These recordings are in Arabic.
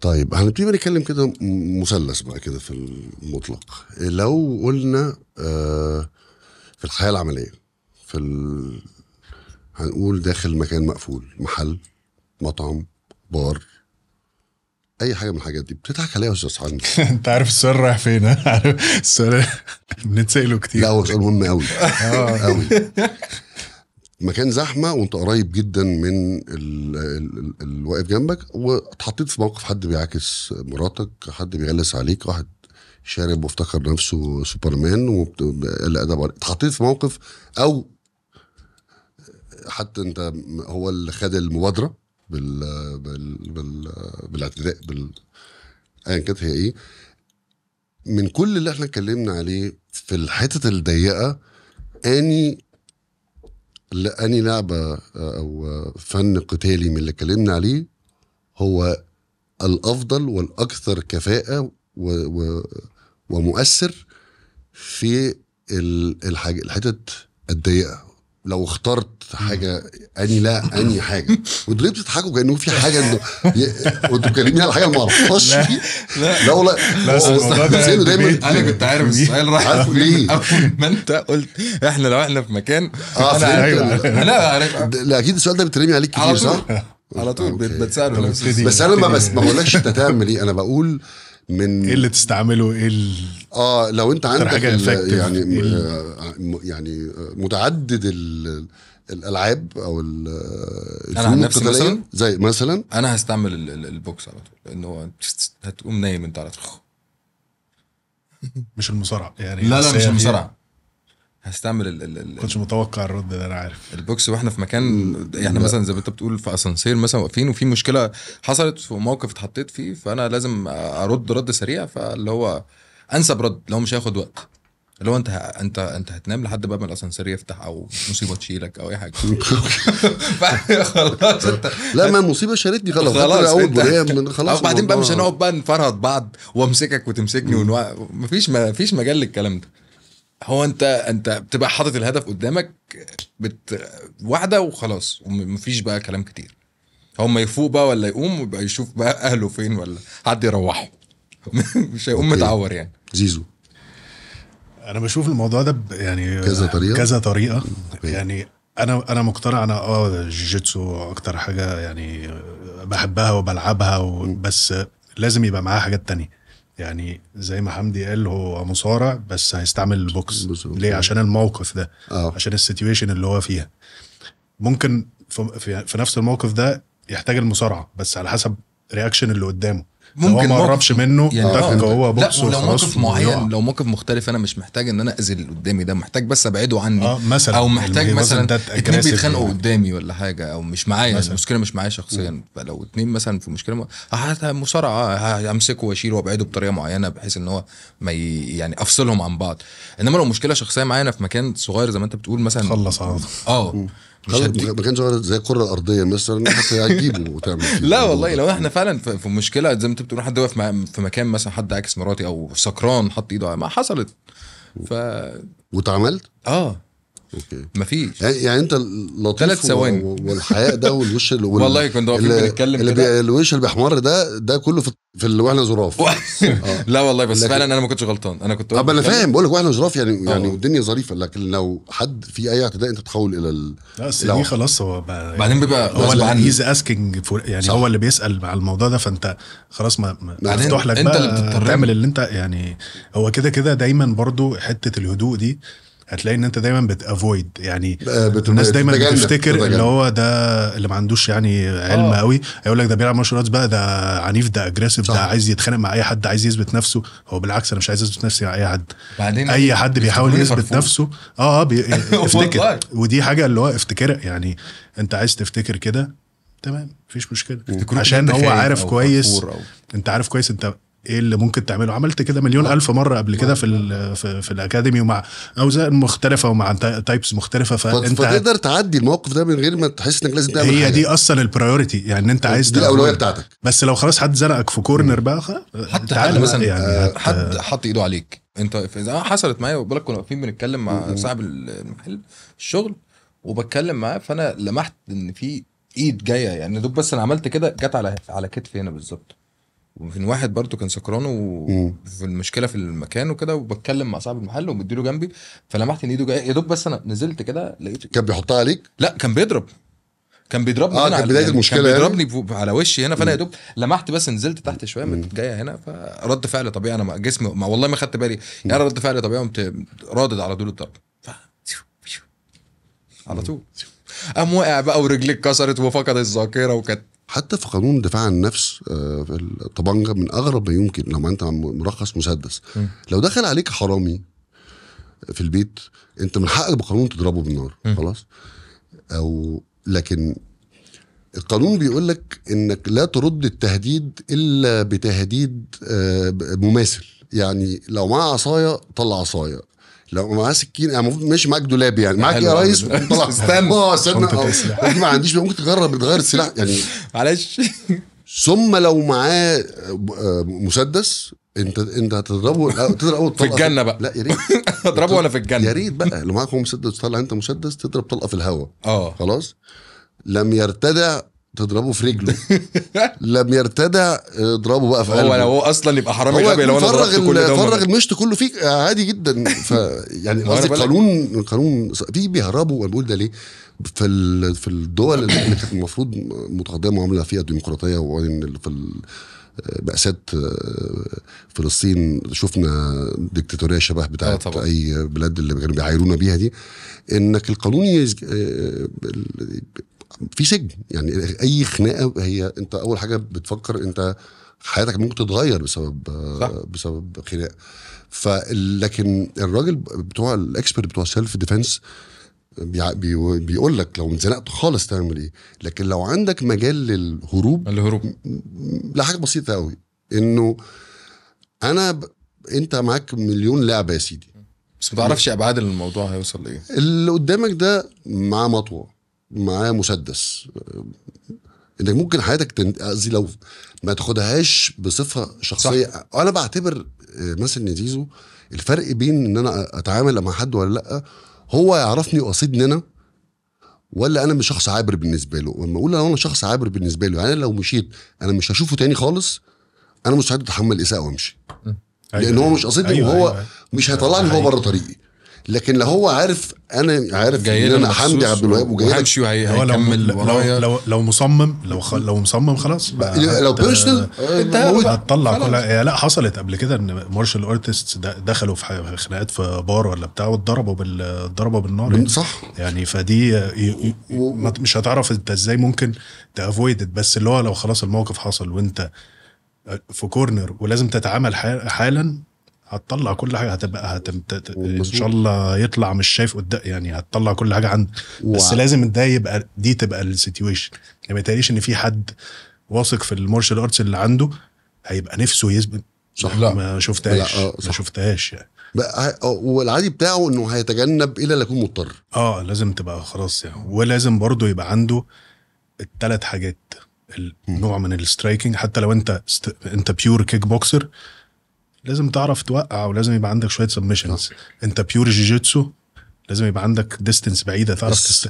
طيب هنبتدي نتكلم كده مثلث بقى كده في المطلق لو قلنا آه، في الحياه العمليه في ال... هنقول داخل مكان مقفول محل مطعم بار اي حاجه من الحاجات دي بتضحك عليا يا استاذ حمدي انت عارف السؤال رايح فين السؤال بنتساله كتير لا هو سؤال مهم قوي قوي آه. مكان زحمه وانت قريب جدا من اللي واقف جنبك واتحطيت في موقف حد بيعاكس مراتك حد بيغلس عليك واحد شارب وافتكر نفسه سوبرمان وقل ادب اتحطيت في موقف او حتى انت هو اللي خد المبادره بال بال بال بالاعتداء بال ايا كانت هي ايه من كل اللي احنا اتكلمنا عليه في الحتت الضيقه اني لأني لعبة آه، أو آه، فن قتالي من اللي اتكلمنا عليه هو الأفضل والأكثر كفاءة و و ومؤثر في الحتت الضيقة لو اخترت حاجه اني لا اني حاجه وانتوا ليه بتضحكوا كانه في حاجه انه وانتوا بتكلمني على حاجه ما اعرفهاش لا لا لا والله دايما انا كنت عارف السؤال رايح عارفه ليه اول ما انت قلت احنا لو احنا في مكان اه انا عارف لا لا اكيد السؤال ده بيترمي عليك كتير صح؟ على طول بتساله بس انا ما بقولكش انت تعمل ايه انا بقول من ايه اللي تستعمله ايه ال... اه لو انت عندك حاجة الـ يعني إيه الـ آه، يعني آه، متعدد الـ الالعاب او ال... انا عن نفسي مثلا زي مثلا انا هستعمل البوكس على طول لانه هتقوم نايم انت على طول مش المصارعه يعني لا لا مش المصارعه هستعمل ال ال ال كنتش متوقع الرد ده انا عارف البوكس واحنا في مكان يعني مثلا زي ما انت بتقول في اسانسير مثلا واقفين وفي مشكله حصلت في موقف اتحطيت فيه فانا لازم ارد رد سريع فاللي هو انسب رد اللي هو مش هياخد وقت اللي هو انت ه... انت انت هتنام لحد باب الاسانسير يفتح او مصيبه تشيلك او اي حاجه خلاص انت لا ما المصيبه شالتني خلاص خلاص خلاص وبعدين بقى مش هنقعد بقى نفرهد بعض وامسكك وتمسكني ونوع مفيش مفيش مجال للكلام ده هو انت انت بتبقى حاطط الهدف قدامك بت... واحده وخلاص ومفيش بقى كلام كتير هم يفوق بقى ولا يقوم ويبقى يشوف بقى اهله فين ولا حد يروحه مش هيقوم متعور يعني زيزو انا بشوف الموضوع ده يعني كذا طريقه كذا طريقه يعني انا انا مقتنع انا اه جيتسو اكتر حاجه يعني بحبها وبلعبها بس لازم يبقى معاها حاجات تانية يعني زي ما حمدي قال هو مصارع بس هيستعمل البوكس بزرق. ليه عشان الموقف ده أوه. عشان السيتويشن اللي هو فيها ممكن في, في نفس الموقف ده يحتاج المصارعه بس على حسب رياكشن اللي قدامه ممكن ما قربش منه يعني دخل هو آه. بوكس لا لو موقف معين لو موقف مختلف انا مش محتاج ان انا اذي اللي قدامي ده محتاج بس ابعده عني آه مثلا او محتاج مثلا اتنين بيتخانقوا يعني. قدامي ولا حاجه او مش معايا المشكله مش معايا شخصيا فلو اتنين مثلا في مشكله مصارعه آه، همسكه واشيله وابعده بطريقه معينه بحيث ان هو ما يعني افصلهم عن بعض انما لو مشكله شخصيه معايا انا في مكان صغير زي ما انت بتقول مثلا خلص اه مش ما كانش زي الكره الارضيه مثلا هتجيبه وتعمل لا والله لو احنا فعلا في مشكله زي ما انت بتقول حد واقف في مكان مثلا حد عاكس مراتي او سكران حط ايده ما حصلت ف واتعملت؟ اه اوكي مفيش يعني, يعني انت لطيف ثلاث ثواني والحياء ده والوش والله كنا واقفين بنتكلم كده بي... الوش اللي بيحمر ده ده كله في, في اللي واحنا ظراف آه. لا والله بس لكن... فعلا انا ما كنتش غلطان انا كنت طب انا فاهم بقول لك واحنا ظراف يعني آه. يعني الدنيا ظريفه لكن لو حد في اي اعتداء انت تحول الى ال... لا دي خلاص هو بقى بعدين بيبقى هو اللي هيز اسكينج يعني صح. هو اللي بيسال على الموضوع ده فانت خلاص ما مفتوح لك انت اللي بتضطر تعمل اللي انت يعني هو كده كده دايما برضو حته الهدوء دي هتلاقي ان انت دايما بتافويد يعني الناس دايما بتفتكر اللي هو ده اللي ما عندوش يعني علم آه. قوي هيقول لك ده بيلعب مارشال ارتس بقى ده عنيف ده اجريسيف ده عايز يتخانق مع اي حد عايز يثبت نفسه هو بالعكس انا مش عايز اثبت نفسي مع اي حد بعدين اي إيه؟ حد إيه؟ بيحاول إيه؟ يثبت نفسه اه اه افتكر ودي حاجه اللي هو افتكرها يعني انت عايز تفتكر كده تمام مفيش مشكله عشان هو عارف كويس أو. انت عارف كويس انت ايه اللي ممكن تعمله عملت كده مليون الف مره قبل كده في الـ في, في الاكاديمي ومع اوزان مختلفه ومع تايبس مختلفه فانت تقدر تعدي الموقف ده من غير ما تحس انك لازم تعمل هي حاجة. دي اصلا البرايورتي يعني انت عايز دي الاولويه بتاعتك بس لو خلاص حد زنقك في كورنر بقى حتى حد مثلا يعني آه، حد حط ايده عليك انت اذا حصلت معايا لك كنا واقفين بنتكلم مع صاحب المحل الشغل وبتكلم معاه فانا لمحت ان في ايد جايه يعني دوب بس انا عملت كده جت على على كتفي هنا بالظبط وفي واحد برضه كان سكران وفي المشكله في المكان وكده وبتكلم مع صاحب المحل ومديله جنبي فلمحت ان ايده جايه يا دوب بس انا نزلت كده لقيته كان بيحطها عليك؟ لا كان بيضرب كان بيضربني اه كان بدايه يعني المشكله كان يعني؟ بيضربني يعني؟ على وشي هنا فانا يا دوب لمحت بس نزلت تحت شويه جايه هنا فرد فعل طبيعي انا جسمي ما والله ما خدت بالي يعني رد فعل طبيعي قمت رادد على طول الضرب على طول قام واقع بقى ورجليه اتكسرت وفقد الذاكره وكانت حتى في قانون الدفاع عن النفس آه، في الطبنجه من اغرب ما يمكن لما انت مرخص مسدس م. لو دخل عليك حرامي في البيت انت من حقك بقانون تضربه بالنار م. خلاص او لكن القانون بيقول لك انك لا ترد التهديد الا بتهديد آه، مماثل يعني لو معاه عصايه طلع عصايه لو معاه سكين يعني المفروض ماشي معاك دولاب يعني معاك يا ريس طلع استنى آه،, آه،, اه استنى ما عنديش ممكن تجرب تغير السلاح يعني معلش ثم لو معاه آه، مسدس انت انت هتضربه تضرب اول طلقه في الجنه بقى لا يا ريت اضربه ولا في الجنه يا ريت بقى لو معاك مسدس تطلع انت مسدس تضرب طلقه في الهواء اه خلاص لم يرتدع تضربه في رجله لم يرتدع اضربه بقى في هو لو اصلا يبقى حرامي غبي لو انا فرغ كل ده فرغ المشط كله فيك آه، عادي جدا ف يعني قصدي القانون القانون في بيهربوا انا بقول ده ليه في في الدول اللي كانت المفروض متقدمه معامله فيها الديمقراطيه وبعدين في مأساة آه، فلسطين شفنا ديكتاتورية شبه بتاعة اه أي بلاد اللي كانوا بيعايرونا بيها دي إنك القانون في سجن يعني اي خناقه هي انت اول حاجه بتفكر انت حياتك ممكن تتغير بسبب صح. بسبب خناقه لكن الراجل بتوع الاكسبرت بتوع سيلف ديفنس بيقول لك لو اتزنقت خالص تعمل ايه لكن لو عندك مجال للهروب الهروب لحاجه بسيطه قوي انه انا ب... انت معاك مليون لعبه يا سيدي بس ما تعرفش ابعاد الموضوع هيوصل لايه اللي قدامك ده معاه مطوه معاه مسدس انك ممكن حياتك قصدي لو ما تاخدهاش بصفه شخصيه صح. انا بعتبر آه، مثلا زيزو الفرق بين ان انا اتعامل مع حد ولا لا هو يعرفني وقصدني انا ولا انا مش شخص عابر بالنسبه له لما اقول انا شخص عابر بالنسبه له يعني لو مشيت انا مش هشوفه تاني خالص انا مستعد اتحمل اساءه وامشي لان هو أيوة. مش قصدي أيوة وهو أيوة. مش هيطلعني هو بره طريقي لكن لو هو عارف انا عارف جاي ان انا حمدي عبد الوهاب وجاي لك هيكمل لو, لو, لو لو مصمم لو لو مصمم خلاص لو بيرسونال آه، هتطلع كل لا حصلت قبل كده ان مارشال ارتست دخلوا في خناقات في بار ولا بتاع واتضربوا بال اتضربوا بالنار يعني. صح يعني فدي مش هتعرف انت ازاي ممكن تافويد بس اللي هو لو خلاص الموقف حصل وانت آه، في كورنر ولازم تتعامل حالا هتطلع كل حاجه هتبقى هتم ان شاء الله يطلع مش شايف قدام يعني هتطلع كل حاجه عنده بس لازم ده يبقى دي تبقى السيتويشن يعني ما يتهيأليش ان في حد واثق في المارشال ارتس اللي عنده هيبقى نفسه يثبت صح لا ما شفتهاش لا آه، ما شفتهاش يعني آه، والعادي بتاعه انه هيتجنب الا لا يكون مضطر اه لازم تبقى خلاص يعني ولازم برضه يبقى عنده الثلاث حاجات النوع من السترايكنج حتى لو انت ست... انت بيور كيك بوكسر لازم تعرف توقع ولازم يبقى عندك شويه سبمشنز آه. انت بيور جيجيتسو لازم يبقى عندك ديستنس بعيده تعرف تست...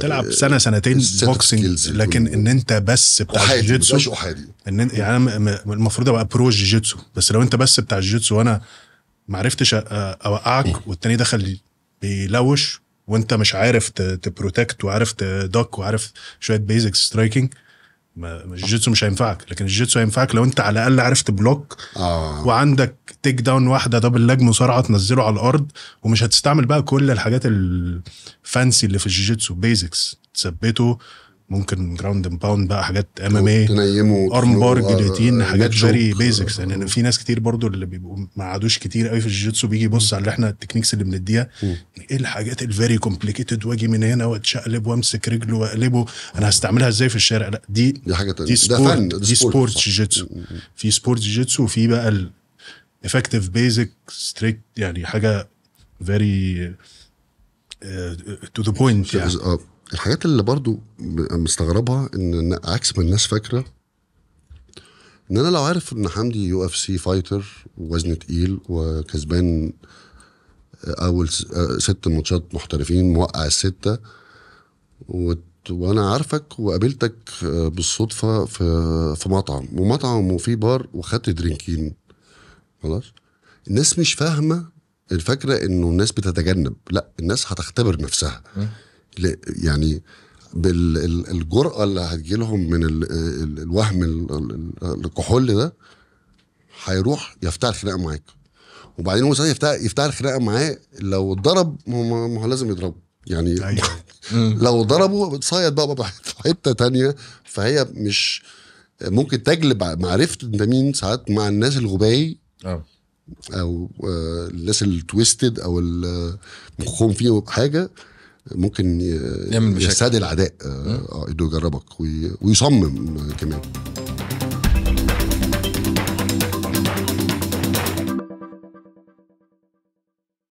تلعب سنه سنتين بوكسنج لكن ان انت بس بتاع جيجيتسو ان يعني المفروض ابقى برو جيجيتسو بس لو انت بس بتاع جيجيتسو وانا ما عرفتش اوقعك والتاني دخل بيلوش وانت مش عارف تبروتكت وعارف تدك وعارف شويه بيزك سترايكنج الجيتسو مش هينفعك لكن الجيتسو هينفعك لو انت على الاقل عرفت بلوك آه. وعندك تيك داون واحده دبل لاج مصارعه تنزله على الارض ومش هتستعمل بقى كل الحاجات الفانسي اللي في الجيتسو بيزكس تثبته ممكن جراوند اند باوند بقى حاجات ام ام اي ارم بار جيليتين حاجات فيري بيزكس يعني في ناس كتير برضو اللي بيبقوا ما عادوش كتير قوي في الجيتسو بيجي يبص على اللي احنا التكنيكس اللي بنديها ايه الحاجات الفيري كومبليكيتد واجي من هنا واتشقلب وامسك رجله واقلبه انا هستعملها ازاي في الشارع لا دي دي حاجه تانية. دي سبورت ده دي سبورت جيتسو في سبورت جيتسو وفي بقى الافكتيف بيزك ستريكت يعني حاجه فيري تو ذا بوينت يعني الحاجات اللي برضو مستغربها ان عكس ما الناس فاكره ان انا لو عارف ان حمدي يو اف سي فايتر ووزن تقيل وكسبان آه، اول آه، ست ماتشات محترفين موقع السته وانا عارفك وقابلتك آه، بالصدفه في في مطعم ومطعم وفي بار وخدت درينكين خلاص الناس مش فاهمه الفكره انه الناس بتتجنب لا الناس هتختبر نفسها يعني بالجرأة اللي هتجيلهم من الوهم الكحول ده هيروح يفتح الخناقة معاك وبعدين هو يفتح يفتح الخناقة معاه لو اتضرب ما هو لازم يضربه يعني أيوة. لو ضربه بتصيد بقى في حتة تانية فهي مش ممكن تجلب معرفة انت مين ساعات مع الناس الغباي آه. او آه، الناس التويستد او مخهم فيه حاجه ممكن يعمل مشاكل يستدعي العداء اه انه يجربك ويصمم كمان